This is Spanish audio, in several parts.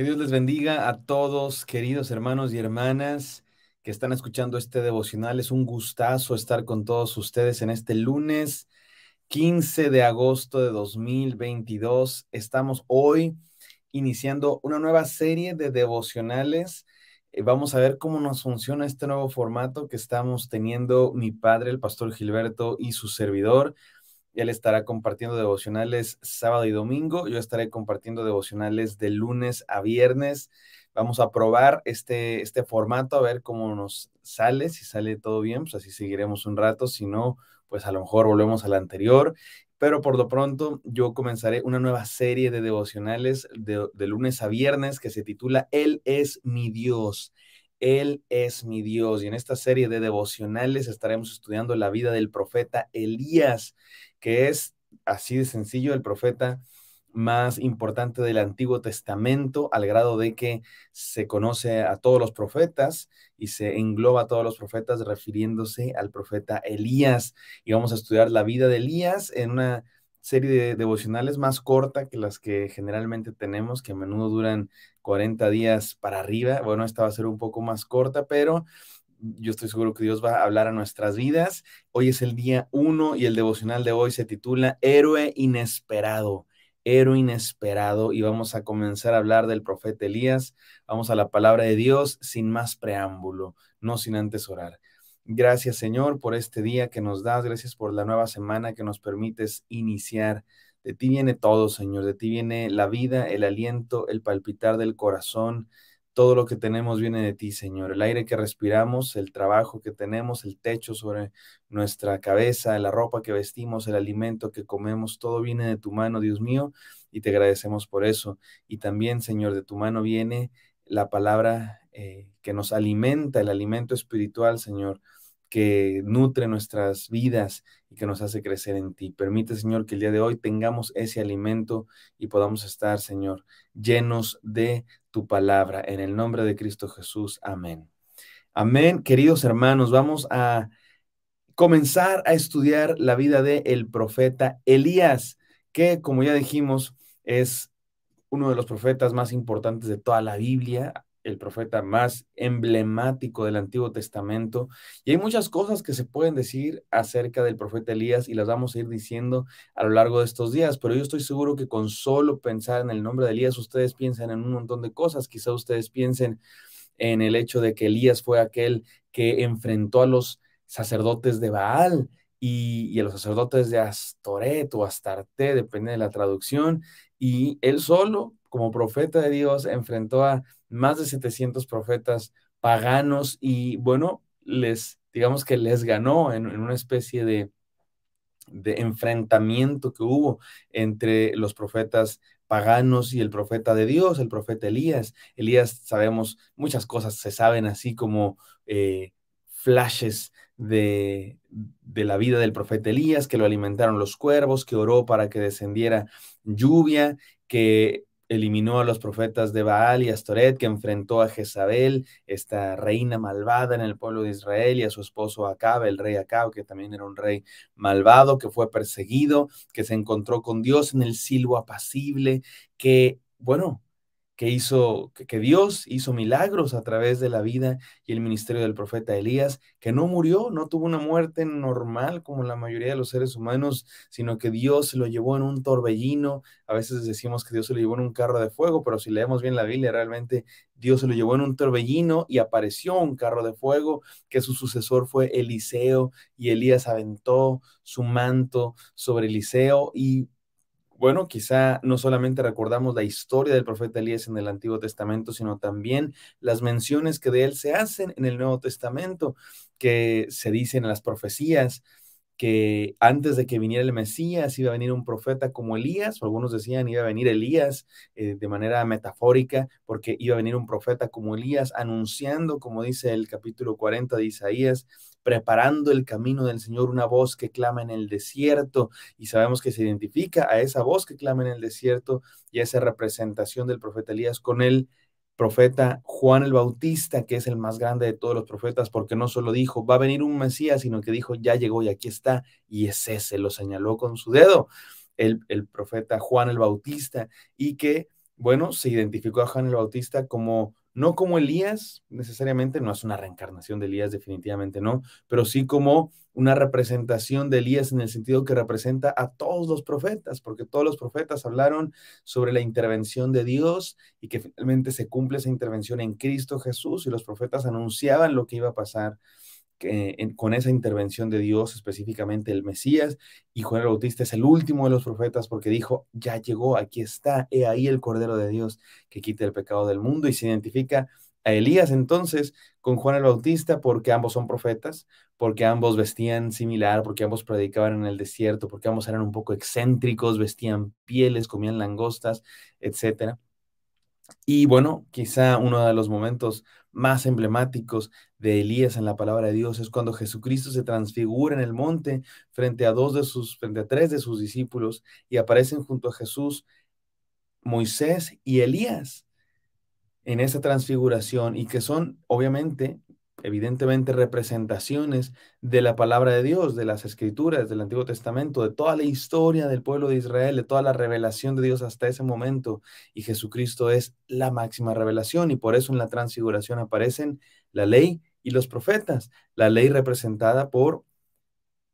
Que Dios les bendiga a todos, queridos hermanos y hermanas que están escuchando este devocional. Es un gustazo estar con todos ustedes en este lunes 15 de agosto de 2022. Estamos hoy iniciando una nueva serie de devocionales. Eh, vamos a ver cómo nos funciona este nuevo formato que estamos teniendo mi padre, el pastor Gilberto, y su servidor. Él estará compartiendo devocionales sábado y domingo. Yo estaré compartiendo devocionales de lunes a viernes. Vamos a probar este, este formato, a ver cómo nos sale. Si sale todo bien, pues así seguiremos un rato. Si no, pues a lo mejor volvemos al anterior. Pero por lo pronto yo comenzaré una nueva serie de devocionales de, lunes a viernes que se titula Él es mi Dios. Él es mi Dios. Y en esta serie de devocionales estaremos estudiando la vida del profeta Elías que es así de sencillo el profeta más importante del Antiguo Testamento, al grado de que se conoce a todos los profetas y se engloba a todos los profetas refiriéndose al profeta Elías. Y vamos a estudiar la vida de Elías en una serie de devocionales más corta que las que generalmente tenemos, que a menudo duran 40 días para arriba. Bueno, esta va a ser un poco más corta, pero yo estoy seguro que Dios va a hablar a nuestras vidas. Hoy es el día uno y el devocional de hoy se titula Héroe Inesperado. Héroe inesperado, y vamos a comenzar a hablar del profeta Elías. Vamos a la palabra de Dios sin más preámbulo, no sin antes orar. Gracias, Señor, por este día que nos das. Gracias por la nueva semana que nos permites iniciar. De ti viene todo, Señor. De ti viene la vida, el aliento, el palpitar del corazón. Todo lo que tenemos viene de ti, Señor. El aire que respiramos, el trabajo que tenemos, el techo sobre nuestra cabeza, la ropa que vestimos, el alimento que comemos, todo viene de tu mano, Dios mío, y te agradecemos por eso. Y también, Señor, de tu mano viene la palabra eh, que nos alimenta, el alimento espiritual, Señor que nutre nuestras vidas y que nos hace crecer en ti. Permite, Señor, que el día de hoy tengamos ese alimento y podamos estar, Señor, llenos de tu palabra. En el nombre de Cristo Jesús. Amén. Amén. Queridos hermanos, vamos a comenzar a estudiar la vida de el profeta Elías, que como ya dijimos, es uno de los profetas más importantes de toda la Biblia, el profeta más emblemático del Antiguo Testamento. Y hay muchas cosas que se pueden decir acerca del profeta Elías y las vamos a ir diciendo a lo largo de estos días, pero yo estoy seguro que con solo pensar en el nombre de Elías, ustedes piensan en un montón de cosas. Quizá ustedes piensen en el hecho de que Elías fue aquel que enfrentó a los sacerdotes de Baal, y, a los sacerdotes de Astoret o Astarte, depende de la traducción, y él solo, como profeta de Dios, enfrentó a más de 700 profetas paganos y bueno, les, digamos que les ganó en, una especie de, enfrentamiento que hubo entre los profetas paganos y el profeta de Dios, el profeta Elías. Elías, sabemos, muchas cosas se saben así como eh, flashes de, de, la vida del profeta Elías, que lo alimentaron los cuervos, que oró para que descendiera lluvia, que eliminó a los profetas de Baal y Astoret, que enfrentó a Jezabel, esta reina malvada en el pueblo de Israel, y a su esposo Acab, el rey Acab, que también era un rey malvado, que fue perseguido, que se encontró con Dios en el silbo apacible, que, bueno, que hizo, que, Dios hizo milagros a través de la vida y el ministerio del profeta Elías, que no murió, no tuvo una muerte normal como la mayoría de los seres humanos, sino que Dios lo llevó en un torbellino. A veces decimos que Dios se lo llevó en un carro de fuego, pero si leemos bien la Biblia, realmente Dios se lo llevó en un torbellino y apareció un carro de fuego, que su sucesor fue Eliseo, y Elías aventó su manto sobre Eliseo y bueno, quizá no solamente recordamos la historia del profeta Elías en el Antiguo Testamento, sino también las menciones que de él se hacen en el Nuevo Testamento, que se dicen en las profecías, que antes de que viniera el Mesías iba a venir un profeta como Elías, o algunos decían iba a venir Elías eh, de manera metafórica, porque iba a venir un profeta como Elías anunciando, como dice el capítulo 40 de Isaías, preparando el camino del Señor, una voz que clama en el desierto, y sabemos que se identifica a esa voz que clama en el desierto y a esa representación del profeta Elías con el profeta Juan el Bautista, que es el más grande de todos los profetas, porque no solo dijo, va a venir un Mesías, sino que dijo, ya llegó y aquí está, y es ese, lo señaló con su dedo el, el profeta Juan el Bautista, y que, bueno, se identificó a Juan el Bautista como no como Elías, necesariamente no es una reencarnación de Elías, definitivamente no, pero sí como una representación de Elías en el sentido que representa a todos los profetas, porque todos los profetas hablaron sobre la intervención de Dios y que finalmente se cumple esa intervención en Cristo Jesús y los profetas anunciaban lo que iba a pasar eh, con esa intervención de Dios, específicamente el Mesías, y Juan el Bautista es el último de los profetas porque dijo, ya llegó, aquí está, he ahí el Cordero de Dios que quita el pecado del mundo y se identifica a Elías entonces con Juan el Bautista porque ambos son profetas, porque ambos vestían similar, porque ambos predicaban en el desierto, porque ambos eran un poco excéntricos, vestían pieles, comían langostas, etcétera. Y bueno, quizá uno de los momentos más emblemáticos de Elías en la palabra de Dios es cuando Jesucristo se transfigura en el monte frente a dos de sus, frente a tres de sus discípulos y aparecen junto a Jesús Moisés y Elías en esa transfiguración y que son obviamente evidentemente representaciones de la palabra de Dios, de las escrituras, del Antiguo Testamento, de toda la historia del pueblo de Israel, de toda la revelación de Dios hasta ese momento. Y Jesucristo es la máxima revelación y por eso en la transfiguración aparecen la ley y los profetas, la ley representada por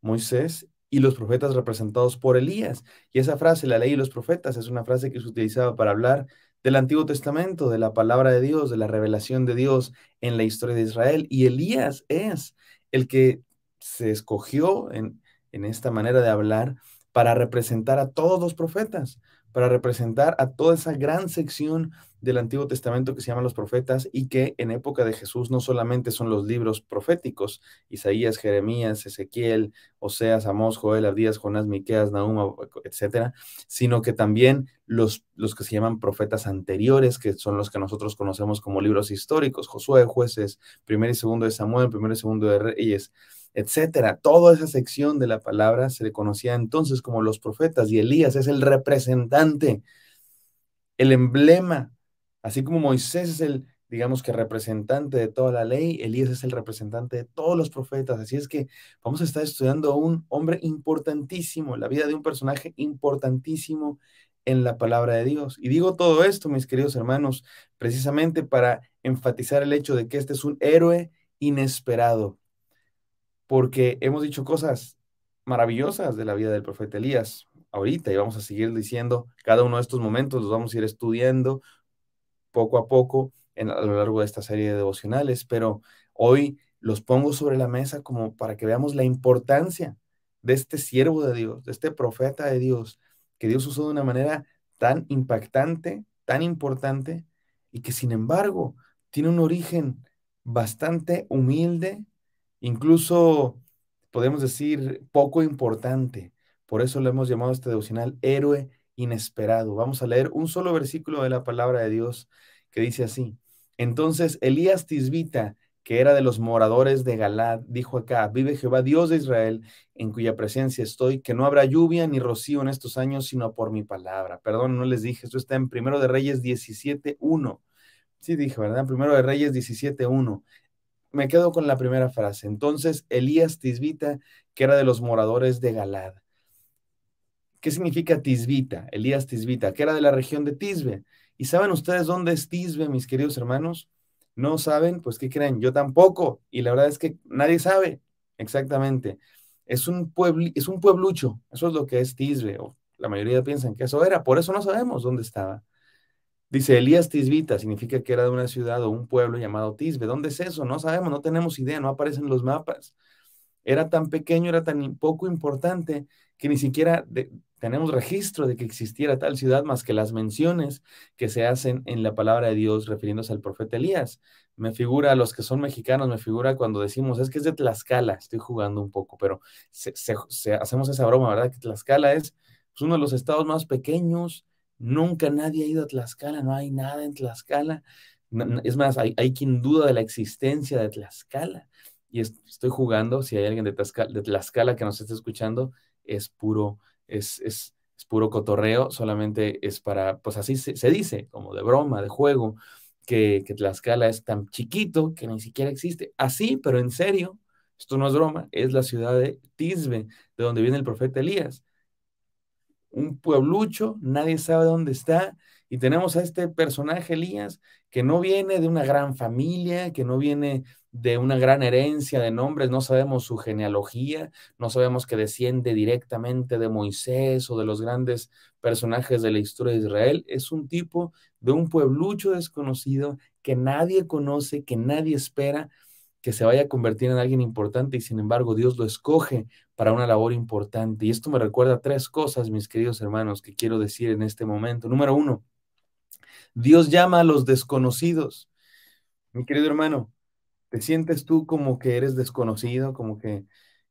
Moisés y los profetas representados por Elías. Y esa frase, la ley y los profetas, es una frase que se utilizaba para hablar del Antiguo Testamento, de la palabra de Dios, de la revelación de Dios en la historia de Israel. Y Elías es el que se escogió en, en esta manera de hablar para representar a todos los profetas para representar a toda esa gran sección del Antiguo Testamento que se llaman los profetas y que en época de Jesús no solamente son los libros proféticos, Isaías, Jeremías, Ezequiel, Oseas, Amós, Joel, Abdías, Jonás, Miqueas, Nahum, etcétera, sino que también los, los que se llaman profetas anteriores, que son los que nosotros conocemos como libros históricos, Josué, Jueces, Primero y Segundo de Samuel, Primero y Segundo de Reyes, etcétera. Toda esa sección de la palabra se le conocía entonces como los profetas y Elías es el representante, el emblema, así como Moisés es el, digamos que representante de toda la ley, Elías es el representante de todos los profetas. Así es que vamos a estar estudiando a un hombre importantísimo, la vida de un personaje importantísimo en la palabra de Dios. Y digo todo esto, mis queridos hermanos, precisamente para enfatizar el hecho de que este es un héroe inesperado porque hemos dicho cosas maravillosas de la vida del profeta Elías ahorita y vamos a seguir diciendo cada uno de estos momentos, los vamos a ir estudiando poco a poco en, a lo largo de esta serie de devocionales, pero hoy los pongo sobre la mesa como para que veamos la importancia de este siervo de Dios, de este profeta de Dios, que Dios usó de una manera tan impactante, tan importante, y que sin embargo tiene un origen bastante humilde, incluso podemos decir poco importante. Por eso le hemos llamado este devocional héroe inesperado. Vamos a leer un solo versículo de la palabra de Dios que dice así. Entonces Elías Tisbita, que era de los moradores de Galad, dijo acá, vive Jehová Dios de Israel, en cuya presencia estoy, que no habrá lluvia ni rocío en estos años, sino por mi palabra. Perdón, no les dije, esto está en Primero de Reyes 17.1. Sí dije, ¿verdad? Primero de Reyes 17.1. Me quedo con la primera frase. Entonces, Elías Tisbita, que era de los moradores de Galad. ¿Qué significa Tisbita? Elías Tisbita, que era de la región de Tisbe. ¿Y saben ustedes dónde es Tisbe, mis queridos hermanos? ¿No saben? Pues, ¿qué creen? Yo tampoco. Y la verdad es que nadie sabe exactamente. Es un, es un pueblucho. Eso es lo que es Tisbe. O la mayoría piensan que eso era. Por eso no sabemos dónde estaba. Dice Elías Tisbita, significa que era de una ciudad o un pueblo llamado Tisbe. ¿Dónde es eso? No sabemos, no tenemos idea, no aparecen los mapas. Era tan pequeño, era tan poco importante que ni siquiera tenemos registro de que existiera tal ciudad más que las menciones que se hacen en la palabra de Dios refiriéndose al profeta Elías. Me figura, a los que son mexicanos, me figura cuando decimos, es que es de Tlaxcala, estoy jugando un poco, pero se, hacemos esa broma, ¿verdad? Que Tlaxcala es pues, uno de los estados más pequeños, Nunca nadie ha ido a Tlaxcala, no hay nada en Tlaxcala. Es más, hay, quien duda de la existencia de Tlaxcala. Y estoy jugando, si hay alguien de Tlaxcala, que nos esté escuchando, es puro, es, es, puro cotorreo, solamente es para, pues así se, dice, como de broma, de juego, que, que Tlaxcala es tan chiquito que ni siquiera existe. Así, pero en serio, esto no es broma, es la ciudad de Tisbe, de donde viene el profeta Elías un pueblucho, nadie sabe dónde está, y tenemos a este personaje Elías que no viene de una gran familia, que no viene de una gran herencia de nombres, no sabemos su genealogía, no sabemos que desciende directamente de Moisés o de los grandes personajes de la historia de Israel, es un tipo de un pueblucho desconocido que nadie conoce, que nadie espera, que se vaya a convertir en alguien importante y sin embargo Dios lo escoge para una labor importante. Y esto me recuerda tres cosas, mis queridos hermanos, que quiero decir en este momento. Número uno, Dios llama a los desconocidos. Mi querido hermano, ¿te sientes tú como que eres desconocido, como que,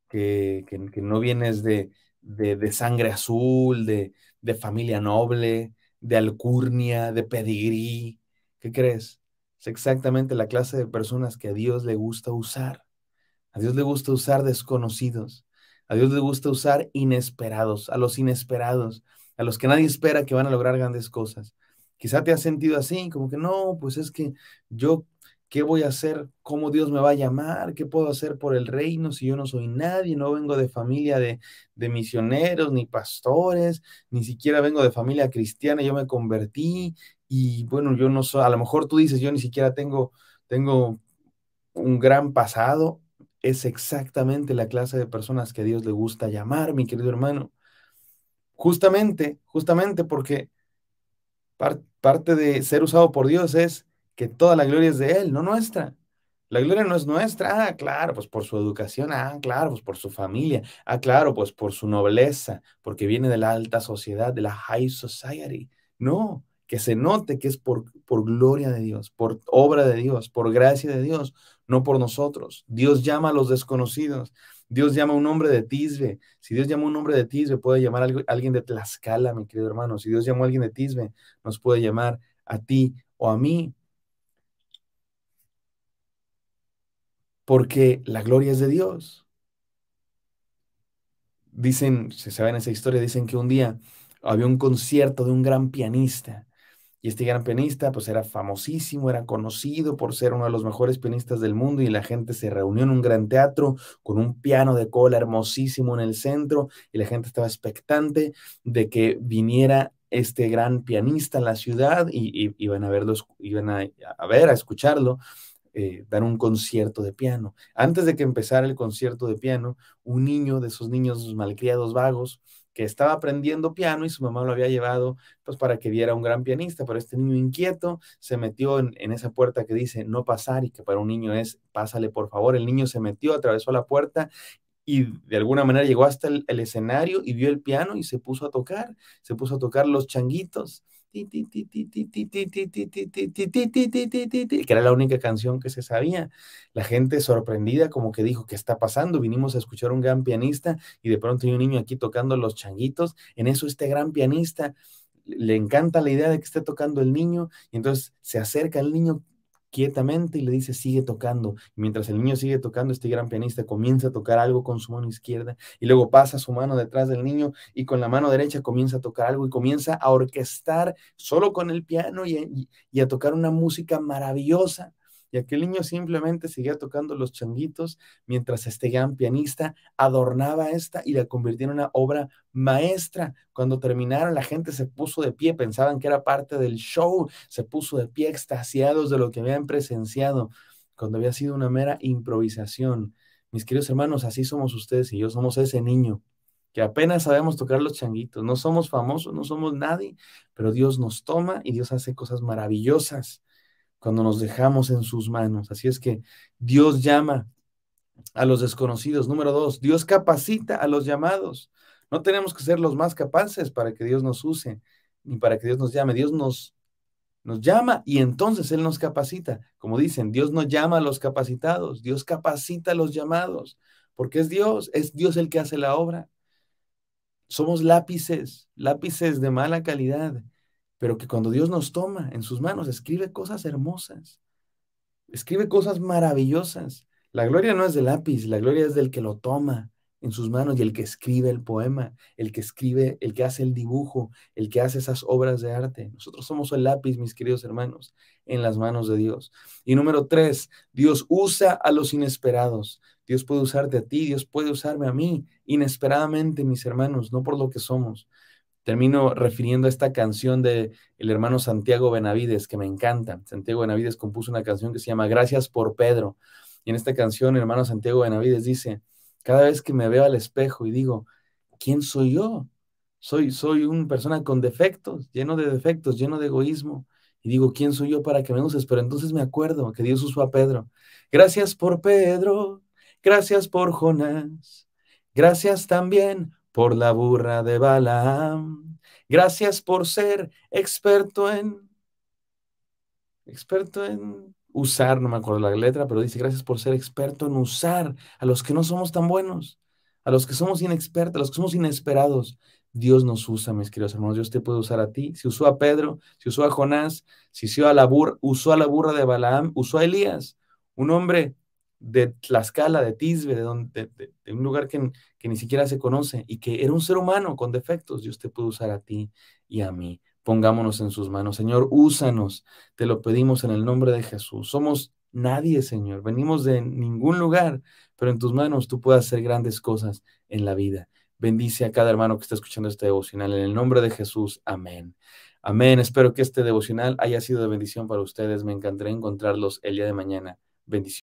que, no vienes de, de, sangre azul, de, de familia noble, de alcurnia, de pedigrí? ¿Qué crees? Es exactamente la clase de personas que a Dios le gusta usar. A Dios le gusta usar desconocidos. A Dios le gusta usar inesperados, a los inesperados, a los que nadie espera que van a lograr grandes cosas. Quizá te has sentido así, como que no, pues es que yo ¿Qué voy a hacer? ¿Cómo Dios me va a llamar? ¿Qué puedo hacer por el reino si yo no soy nadie? No vengo de familia de, de misioneros, ni pastores, ni siquiera vengo de familia cristiana, yo me convertí y bueno, yo no soy, a lo mejor tú dices, yo ni siquiera tengo, tengo un gran pasado. Es exactamente la clase de personas que a Dios le gusta llamar, mi querido hermano. Justamente, justamente porque parte de ser usado por Dios es que toda la gloria es de Él, no nuestra. La gloria no es nuestra, ah, claro, pues por su educación, ah, claro, pues por su familia, ah, claro, pues por su nobleza, porque viene de la alta sociedad, de la high society. No, que se note que es por, por gloria de Dios, por obra de Dios, por gracia de Dios, no por nosotros. Dios llama a los desconocidos, Dios llama a un hombre de Tisbe. Si Dios llama a un hombre de Tisbe, puede llamar a alguien de Tlaxcala, mi querido hermano. Si Dios llamó a alguien de Tisbe, nos puede llamar a ti o a mí. porque la gloria es de Dios. Dicen, se sabe en esa historia, dicen que un día había un concierto de un gran pianista y este gran pianista pues era famosísimo, era conocido por ser uno de los mejores pianistas del mundo y la gente se reunió en un gran teatro con un piano de cola hermosísimo en el centro y la gente estaba expectante de que viniera este gran pianista a la ciudad y, iban a verlo, iban a, a ver, a escucharlo eh, dar un concierto de piano. Antes de que empezara el concierto de piano, un niño de esos niños malcriados vagos que estaba aprendiendo piano y su mamá lo había llevado pues para que viera un gran pianista, pero este niño inquieto se metió en, esa puerta que dice no pasar y que para un niño es pásale por favor. El niño se metió, atravesó la puerta y de alguna manera llegó hasta el escenario y vio el piano y se puso a tocar, se puso a tocar los changuitos que era la única canción que se sabía. La gente sorprendida como que dijo, ¿qué está pasando? Vinimos a escuchar un gran pianista y de pronto hay un niño aquí tocando los changuitos. En eso este gran pianista le encanta la idea de que esté tocando el niño y entonces se acerca el niño quietamente y le dice, sigue tocando. mientras el niño sigue tocando, este gran pianista comienza a tocar algo con su mano izquierda y luego pasa su mano detrás del niño y con la mano derecha comienza a tocar algo y comienza a orquestar solo con el piano y a tocar una música maravillosa y aquel niño simplemente seguía tocando los changuitos mientras este gran pianista adornaba esta y la convirtió en una obra maestra. Cuando terminaron, la gente se puso de pie, pensaban que era parte del show, se puso de pie extasiados de lo que habían presenciado, cuando había sido una mera improvisación. Mis queridos hermanos, así somos ustedes y yo, somos ese niño que apenas sabemos tocar los changuitos, no somos famosos, no somos nadie, pero Dios nos toma y Dios hace cosas maravillosas cuando nos dejamos en sus manos. Así es que Dios llama a los desconocidos. Número dos, Dios capacita a los llamados. No tenemos que ser los más capaces para que Dios nos use, ni para que Dios nos llame. Dios nos, nos llama y entonces Él nos capacita. Como dicen, Dios no llama a los capacitados, Dios capacita a los llamados, porque es Dios, es Dios el que hace la obra. Somos lápices, lápices de mala calidad pero que cuando Dios nos toma en sus manos, escribe cosas hermosas, escribe cosas maravillosas. La gloria no es del lápiz, la gloria es del que lo toma en sus manos y el que escribe el poema, el que escribe, el que hace el dibujo, el que hace esas obras de arte. Nosotros somos el lápiz, mis queridos hermanos, en las manos de Dios. Y número tres, Dios usa a los inesperados. Dios puede usarte a ti, Dios puede usarme a mí, inesperadamente, mis hermanos, no por lo que somos, termino refiriendo a esta canción de el hermano Santiago Benavides, que me encanta. Santiago Benavides compuso una canción que se llama Gracias por Pedro. Y en esta canción el hermano Santiago Benavides dice, cada vez que me veo al espejo y digo, ¿quién soy yo? Soy, soy una persona con defectos, lleno de defectos, lleno de egoísmo. Y digo, ¿quién soy yo para que me uses? Pero entonces me acuerdo que Dios usó a Pedro. Gracias por Pedro, gracias por Jonás, gracias también por la burra de Balaam. Gracias por ser experto en, experto en usar, no me acuerdo la letra, pero dice, gracias por ser experto en usar a los que no somos tan buenos, a los que somos inexpertos, a los que somos inesperados. Dios nos usa, mis queridos hermanos. Dios te puede usar a ti. Si usó a Pedro, si usó a Jonás, si usó a la, usó a la burra de Balaam, usó a Elías, un hombre de Tlaxcala, de Tisbe, de, donde, de, un lugar que, ni siquiera se conoce y que era un ser humano con defectos Dios te puede usar a ti y a mí. Pongámonos en sus manos. Señor, úsanos. Te lo pedimos en el nombre de Jesús. Somos nadie, Señor. Venimos de ningún lugar, pero en tus manos tú puedes hacer grandes cosas en la vida. Bendice a cada hermano que está escuchando este devocional. En el nombre de Jesús. Amén. Amén. Espero que este devocional haya sido de bendición para ustedes. Me encantaría encontrarlos el día de mañana. Bendiciones.